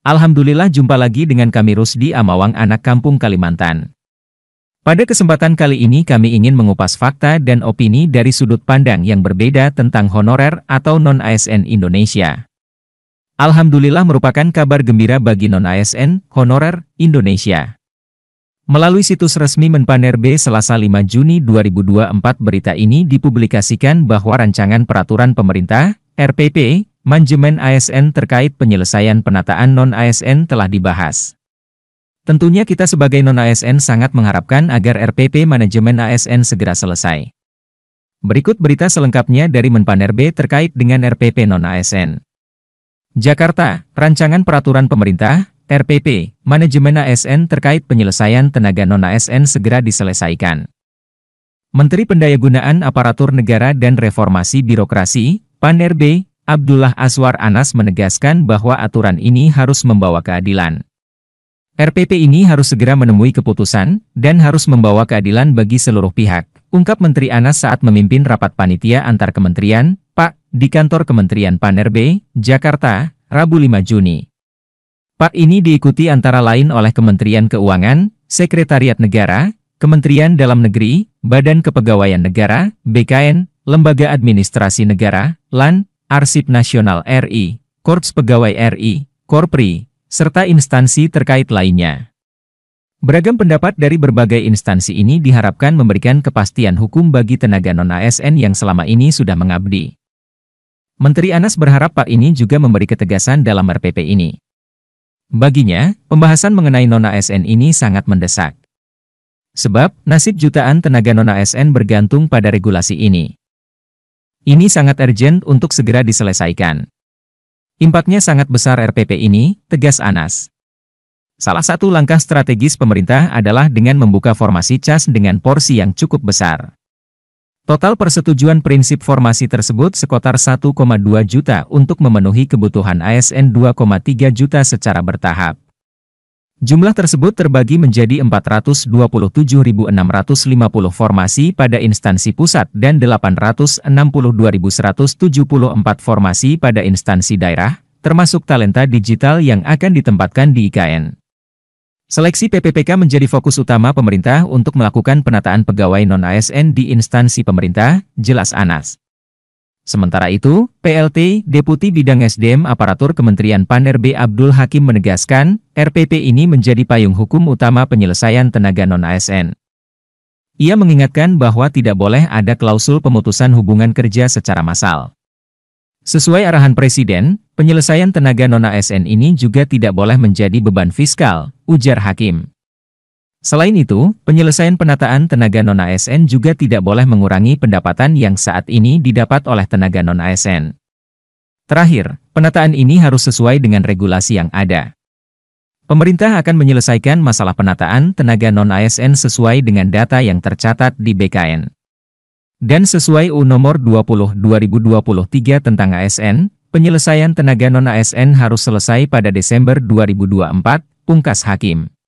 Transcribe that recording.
Alhamdulillah jumpa lagi dengan kami Rusdi Amawang anak kampung Kalimantan. Pada kesempatan kali ini kami ingin mengupas fakta dan opini dari sudut pandang yang berbeda tentang honorer atau non-ASN Indonesia. Alhamdulillah merupakan kabar gembira bagi non-ASN, honorer, Indonesia. Melalui situs resmi RB, Selasa 5 Juni 2024 berita ini dipublikasikan bahwa rancangan peraturan pemerintah RPP Manajemen ASN terkait penyelesaian penataan non-ASN telah dibahas. Tentunya kita sebagai non-ASN sangat mengharapkan agar RPP manajemen ASN segera selesai. Berikut berita selengkapnya dari Menpan RB terkait dengan RPP non-ASN. Jakarta, Rancangan Peraturan Pemerintah, RPP, Manajemen ASN terkait penyelesaian tenaga non-ASN segera diselesaikan. Menteri Pendayagunaan Aparatur Negara dan Reformasi Birokrasi, Pan RB. Abdullah Aswar Anas menegaskan bahwa aturan ini harus membawa keadilan. RPP ini harus segera menemui keputusan, dan harus membawa keadilan bagi seluruh pihak, ungkap Menteri Anas saat memimpin rapat panitia antar kementerian, Pak, di kantor Kementerian Panerbe, Jakarta, Rabu 5 Juni. Pak ini diikuti antara lain oleh Kementerian Keuangan, Sekretariat Negara, Kementerian Dalam Negeri, Badan Kepegawaian Negara, BKN, Lembaga Administrasi Negara, LAN, Arsip Nasional RI, Korps Pegawai RI, Korpri, serta instansi terkait lainnya. Beragam pendapat dari berbagai instansi ini diharapkan memberikan kepastian hukum bagi tenaga non-ASN yang selama ini sudah mengabdi. Menteri Anas berharap Pak ini juga memberi ketegasan dalam RPP ini. Baginya, pembahasan mengenai non-ASN ini sangat mendesak. Sebab, nasib jutaan tenaga non-ASN bergantung pada regulasi ini. Ini sangat urgent untuk segera diselesaikan. Impaknya sangat besar RPP ini, tegas Anas. Salah satu langkah strategis pemerintah adalah dengan membuka formasi cas dengan porsi yang cukup besar. Total persetujuan prinsip formasi tersebut sekitar 1,2 juta untuk memenuhi kebutuhan ASN 2,3 juta secara bertahap. Jumlah tersebut terbagi menjadi 427.650 formasi pada instansi pusat dan 862.174 formasi pada instansi daerah, termasuk talenta digital yang akan ditempatkan di IKN. Seleksi PPPK menjadi fokus utama pemerintah untuk melakukan penataan pegawai non-ASN di instansi pemerintah, jelas Anas. Sementara itu, PLT, Deputi Bidang SDM Aparatur Kementerian Paner B. Abdul Hakim menegaskan, RPP ini menjadi payung hukum utama penyelesaian tenaga non-ASN. Ia mengingatkan bahwa tidak boleh ada klausul pemutusan hubungan kerja secara massal. Sesuai arahan Presiden, penyelesaian tenaga non-ASN ini juga tidak boleh menjadi beban fiskal, ujar Hakim. Selain itu, penyelesaian penataan tenaga non-ASN juga tidak boleh mengurangi pendapatan yang saat ini didapat oleh tenaga non-ASN. Terakhir, penataan ini harus sesuai dengan regulasi yang ada. Pemerintah akan menyelesaikan masalah penataan tenaga non-ASN sesuai dengan data yang tercatat di BKN. Dan sesuai U nomor 20 2023 tentang ASN, penyelesaian tenaga non-ASN harus selesai pada Desember 2024, pungkas Hakim.